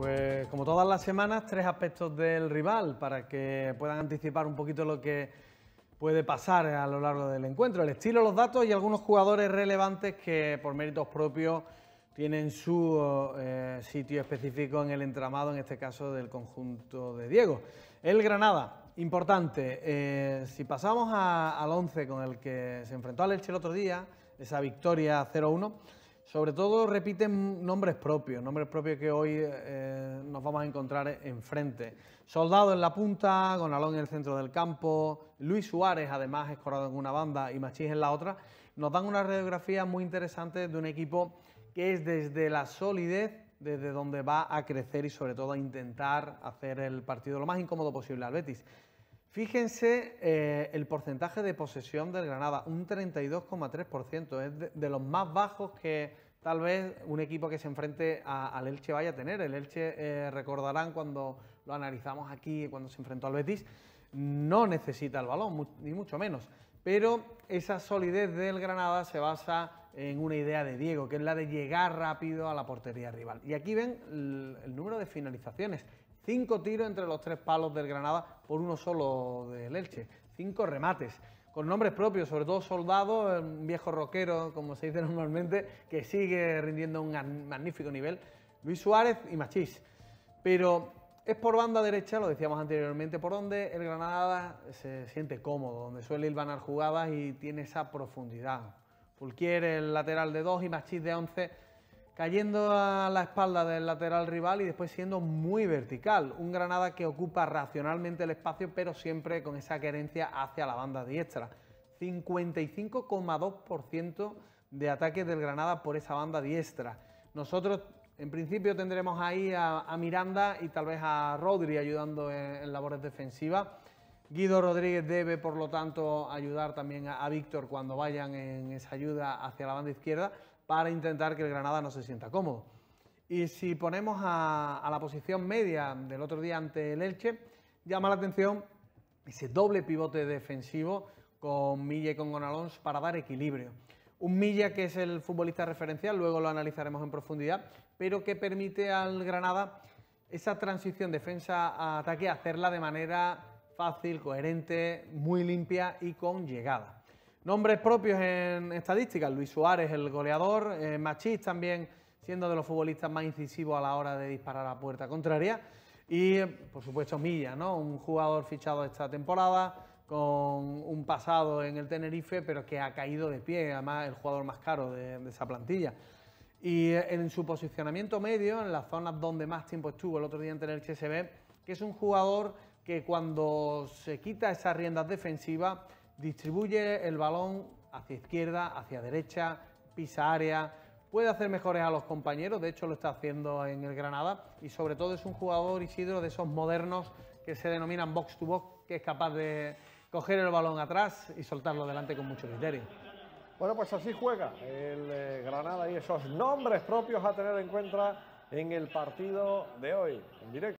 Pues como todas las semanas, tres aspectos del rival para que puedan anticipar un poquito lo que puede pasar a lo largo del encuentro. El estilo, los datos y algunos jugadores relevantes que por méritos propios tienen su eh, sitio específico en el entramado, en este caso del conjunto de Diego. El Granada, importante, eh, si pasamos al 11 con el que se enfrentó al Elche el otro día, esa victoria 0-1, sobre todo repiten nombres propios, nombres propios que hoy eh, nos vamos a encontrar enfrente. Soldado en la punta, Gonalón en el centro del campo, Luis Suárez además escorado en una banda y Machís en la otra, nos dan una radiografía muy interesante de un equipo que es desde la solidez, desde donde va a crecer y sobre todo a intentar hacer el partido lo más incómodo posible al Betis. Fíjense eh, el porcentaje de posesión del Granada, un 32,3%, es de, los más bajos que tal vez un equipo que se enfrente al Elche vaya a tener. El Elche, eh, recordarán cuando lo analizamos aquí, cuando se enfrentó al Betis, no necesita el balón, ni mucho menos. Pero esa solidez del Granada se basa en una idea de Diego, que es la de llegar rápido a la portería rival. Y aquí ven el, número de finalizaciones. Cinco tiros entre los tres palos del Granada por uno solo del Elche. Cinco remates con nombres propios, sobre todo soldados... un viejo rockero, como se dice normalmente, que sigue rindiendo un magnífico nivel, Luis Suárez y Machís. Pero es por banda derecha, lo decíamos anteriormente, por donde el Granada se siente cómodo, donde suele ir banar jugadas y tiene esa profundidad. Pulquier, el lateral de 2 y Machis de 11, cayendo a la espalda del lateral rival y después siendo muy vertical. Un Granada que ocupa racionalmente el espacio, pero siempre con esa querencia hacia la banda diestra. 55,2% de ataques del Granada por esa banda diestra. Nosotros en principio tendremos ahí a, Miranda y tal vez a Rodri ayudando en, en labores defensivas Guido Rodríguez debe, por lo tanto, ayudar también a, Víctor cuando vayan en esa ayuda hacia la banda izquierda para intentar que el Granada no se sienta cómodo. Y si ponemos a, la posición media del otro día ante el Elche, llama la atención ese doble pivote defensivo con Mille y con Gonalons para dar equilibrio. Un Milla que es el futbolista referencial, luego lo analizaremos en profundidad, pero que permite al Granada esa transición defensa-ataque hacerla de manera fácil, coherente, muy limpia y con llegada. Nombres propios en estadísticas, Luis Suárez, el goleador, eh, Machís también siendo de los futbolistas más incisivos a la hora de disparar a puerta contraria. Y por supuesto Milla, ¿no? un jugador fichado esta temporada, con un pasado en el Tenerife, pero que ha caído de pie, además el jugador más caro de, esa plantilla. Y eh, en su posicionamiento medio, en las zonas donde más tiempo estuvo el otro día en el se ve que es un jugador que cuando se quita esas riendas defensivas distribuye el balón hacia izquierda, hacia derecha, pisa área, puede hacer mejores a los compañeros, de hecho lo está haciendo en el Granada y sobre todo es un jugador Isidro de esos modernos que se denominan box to box, que es capaz de coger el balón atrás y soltarlo delante con mucho criterio. Bueno, pues así juega el eh, Granada y esos nombres propios a tener en cuenta en el partido de hoy, en directo.